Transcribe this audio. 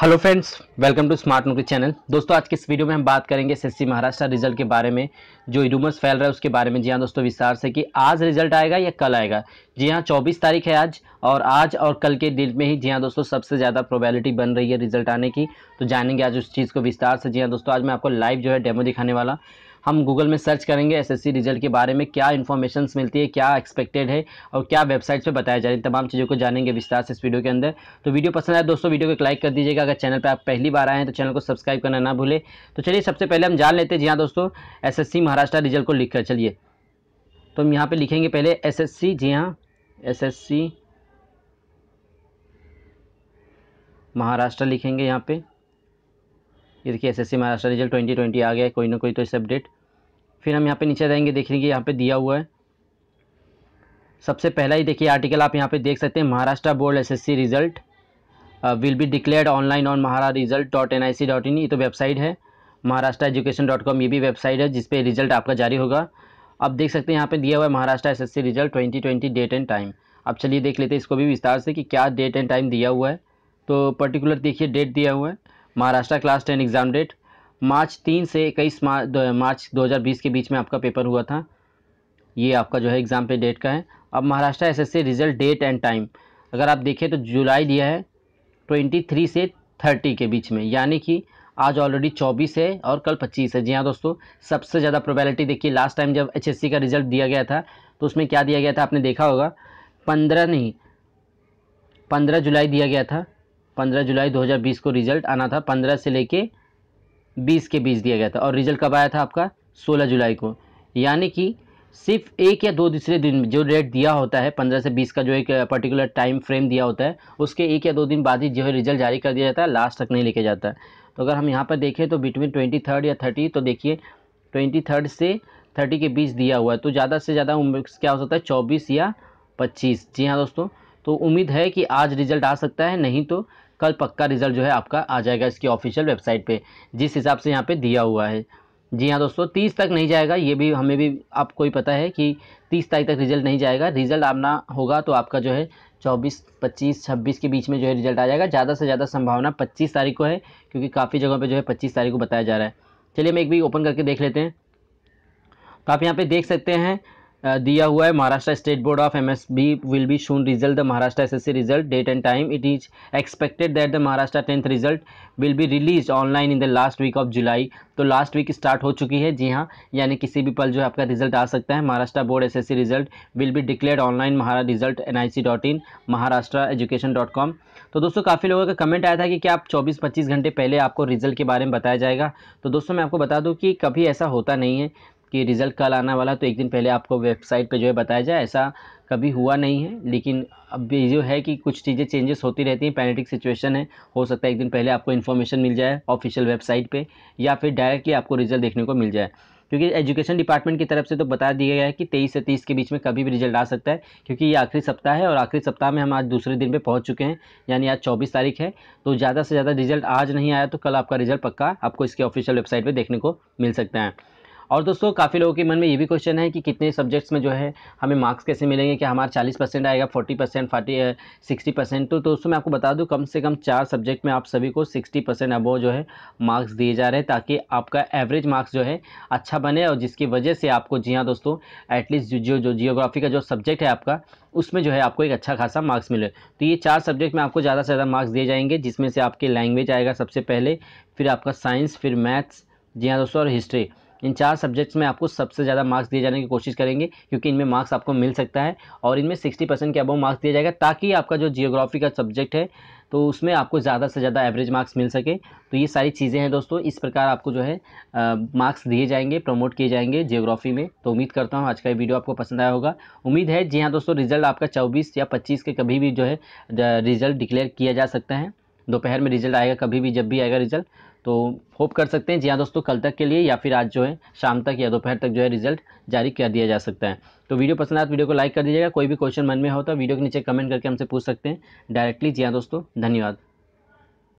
hello friends welcome to smart Naukri channel दोस्तों आज के इस वीडियो में हम बात करेंगे एस महाराष्ट्र रिजल्ट के बारे में जो रूमर्स फैल रहा है उसके बारे में जी हाँ दोस्तों विस्तार से कि आज रिजल्ट आएगा या कल आएगा जी हाँ 24 तारीख है आज और आज और कल के दिन में ही जी हाँ दोस्तों सबसे ज़्यादा प्रोबेबिलिटी बन रही है रिजल्ट आने की तो जानेंगे आज उस चीज़ को विस्तार से जी हाँ दोस्तों आज मैं आपको लाइव जो है डेमो दिखाने वाला हम गूगल में सर्च करेंगे एसएससी रिजल्ट के बारे में क्या इन्फॉर्मेशन मिलती है क्या एक्सपेक्टेड है और क्या वेबसाइट्स पर बताया जा रही है तमाम चीज़ों को जानेंगे विस्तार से इस वीडियो के अंदर तो वीडियो पसंद आए दोस्तों वीडियो को लाइक कर दीजिएगा अगर चैनल पर आप पहली बार आए हैं तो चैनल को सब्सक्राइब करना ना भूलें तो चलिए सबसे पहले हम जान लेते हैं जी हाँ दोस्तों एस महाराष्ट्र रिजल्ट को लिख चलिए तो हम यहाँ पर लिखेंगे पहले एस जी हाँ एस महाराष्ट्र लिखेंगे यहाँ पर ये देखिए SSC Maharashtra result twenty twenty आ गया कोई ना कोई तो इस अपडेट फिर हम यहाँ पे नीचे जाएंगे देख लेंगे यहाँ पे दिया हुआ है सबसे पहला ही देखिए आर्टिकल आप यहाँ पे देख सकते हैं Maharashtra board SSC result will be declared online on mahresult dot N I C dot in ये तो वेबसाइट है महाराष्ट्र एजुकेशन डॉट कॉम ये भी वेबसाइट है जिसपे रिजल्ट आपका जारी होगा अब देख सकते हैं यहाँ पे दिया हुआ है Maharashtra C result twenty twenty date and time अब चलिए देख लेते हैं इसको भी विस्तार से कि क्या डेट एंड टाइम दिया हुआ है तो पर्टिकुलर देखिए डेट दिया हुआ है Maharashtra class ten exam date March तीन से इक्कीस मार्च 2020 के बीच में आपका पेपर हुआ था ये आपका जो है एग्ज़ाम पे डेट का है अब Maharashtra SSC result date and time अगर आप देखें तो जुलाई दिया है ट्वेंटी थ्री से थर्टी के बीच में यानी कि आज ऑलरेडी चौबीस है और कल पच्चीस है जी हाँ दोस्तों सबसे ज़्यादा प्रोबेबिलिटी देखिए लास्ट टाइम जब एच का रिजल्ट दिया गया था तो उसमें क्या दिया गया था आपने देखा होगा पंद्रह नहीं पंद्रह जुलाई दिया गया था पंद्रह जुलाई दो हज़ार बीस को रिजल्ट आना था पंद्रह से लेके बीस के बीच दिया गया था और रिजल्ट कब आया था आपका सोलह जुलाई को यानी कि सिर्फ एक या दो दूसरे दिन जो डेट दिया होता है पंद्रह से बीस का जो एक पर्टिकुलर टाइम फ्रेम दिया होता है उसके एक या दो दिन बाद ही जो है रिजल्ट जारी कर दिया जाता है लास्ट तक नहीं लेके जाता है तो अगर हम यहाँ पर देखें तो बिटवीन ट्वेंटी थर्ड या थर्टी तो देखिए ट्वेंटी थर्ड से थर्टी के बीच दिया हुआ है तो ज़्यादा से ज़्यादा उम्र क्या हो सकता है चौबीस या पच्चीस जी हाँ दोस्तों तो उम्मीद है कि आज रिजल्ट आ सकता है नहीं तो कल पक्का रिजल्ट जो है आपका आ जाएगा इसकी ऑफिशियल वेबसाइट पे जिस हिसाब से यहाँ पे दिया हुआ है जी हाँ दोस्तों तीस तक नहीं जाएगा ये भी हमें भी आपको ही पता है कि तीस तारीख तक रिजल्ट नहीं जाएगा रिजल्ट आना होगा तो आपका जो है चौबीस पच्चीस छब्बीस के बीच में जो है रिजल्ट आ जाएगा ज़्यादा से ज़्यादा संभावना पच्चीस तारीख को है क्योंकि काफ़ी जगहों पर जो है पच्चीस तारीख को बताया जा रहा है चलिए हम एक भी ओपन करके देख लेते हैं तो आप यहाँ पर देख सकते हैं दिया हुआ है Maharashtra state board of M S B will be soon result the Maharashtra S S C result date and time it is expected that the Maharashtra tenth result will be release online in the last week of July तो last week start हो चुकी है जी हाँ यानी किसी भी पल जो है आपका रिजल्ट आ सकता है Maharashtra board S S C result will be declare online mahresult N I C dot in Maharashtra education dot com तो दोस्तों काफ़ी लोगों का कमेंट आया था कि क्या आप चौबीस पच्चीस घंटे पहले आपको रिजल्ट के बारे में बताया जाएगा तो दोस्तों मैं आपको बता दूँ कि कभी ऐसा होता नहीं है कि रिज़ल्ट कल आना वाला तो एक दिन पहले आपको वेबसाइट पे जो है बताया जाए ऐसा कभी हुआ नहीं है लेकिन अब ये जो है कि कुछ चीज़ें चेंजेस होती रहती हैं पैनेटिक सिचुएशन है हो सकता है एक दिन पहले आपको इन्फॉर्मेशन मिल जाए ऑफिशियल वेबसाइट पर या फिर डायरेक्टली आपको रिज़ल्ट देखने को मिल जाए क्योंकि एजुकेशन डिपार्टमेंट की तरफ से तो बता दिया गया है कि तेईस से तीस के बीच में कभी भी रिजल्ट आ सकता है क्योंकि ये आखिरी सप्ताह है और आखिरी सप्ताह में हम आज दूसरे दिन पे पहुंच चुके हैं यानी आज चौबीस तारीख है तो ज़्यादा से ज़्यादा रिजल्ट आज नहीं आया तो कल आपका रिजल्ट पक्का आपको इसके ऑफिशियल वेबसाइट पर देखने को मिल सकता है और दोस्तों काफ़ी लोगों के मन में ये भी क्वेश्चन है कि कितने सब्जेक्ट्स में जो है हमें मार्क्स कैसे मिलेंगे कि हमारा चालीस परसेंट आएगा forty percent forty sixty percent तो दोस्तों मैं आपको बता दूँ कम से कम चार सब्जेक्ट में आप सभी को सिक्सटी परसेंट अबो जो है मार्क्स दिए जा रहे हैं ताकि आपका एवरेज मार्क्स जो है अच्छा बने और जिसकी वजह से आपको जी हाँ दोस्तों एटलीस्ट जो जो जियोग्राफी का जो सब्जेक्ट है आपका उसमें जो है आपको एक अच्छा खासा मार्क्स मिले तो ये चार सब्जेक्ट में आपको ज़्यादा से ज़्यादा मार्क्स दिए जाएंगे जिसमें से आपके लैंग्वेज आएगा सबसे पहले फिर आपका साइंस फिर मैथ्स जी हाँ दोस्तों और हिस्ट्री इन चार सब्जेक्ट्स में आपको सबसे ज़्यादा मार्क्स दिए जाने की कोशिश करेंगे क्योंकि इनमें मार्क्स आपको मिल सकता है और इनमें सिक्सटी परसेंट के अबव मार्क्स दिया जाएगा ताकि आपका जो जियोग्राफी का सब्जेक्ट है तो उसमें आपको ज़्यादा से ज़्यादा एवरेज मार्क्स मिल सके तो ये सारी चीज़ें हैं दोस्तों इस प्रकार आपको जो है मार्क्स दिए जाएंगे प्रमोट किए जाएंगे जियोग्राफी में तो उम्मीद करता हूँ आज का ये वीडियो आपको पसंद आया होगा उम्मीद है जी हाँ दोस्तों रिजल्ट आपका चौबीस या पच्चीस के कभी भी जो है रिजल्ट डिक्लेयर किया जा सकता है दोपहर में रिजल्ट आएगा कभी भी जब भी आएगा रिजल्ट तो होप कर सकते हैं जी हाँ दोस्तों कल तक के लिए या फिर आज जो है शाम तक या दोपहर तक जो है रिजल्ट जारी कर दिया जा सकता है तो वीडियो पसंद आए तो वीडियो को लाइक कर दीजिएगा कोई भी क्वेश्चन मन में हो तो वीडियो के नीचे कमेंट करके हमसे पूछ सकते हैं डायरेक्टली जी हाँ दोस्तों धन्यवाद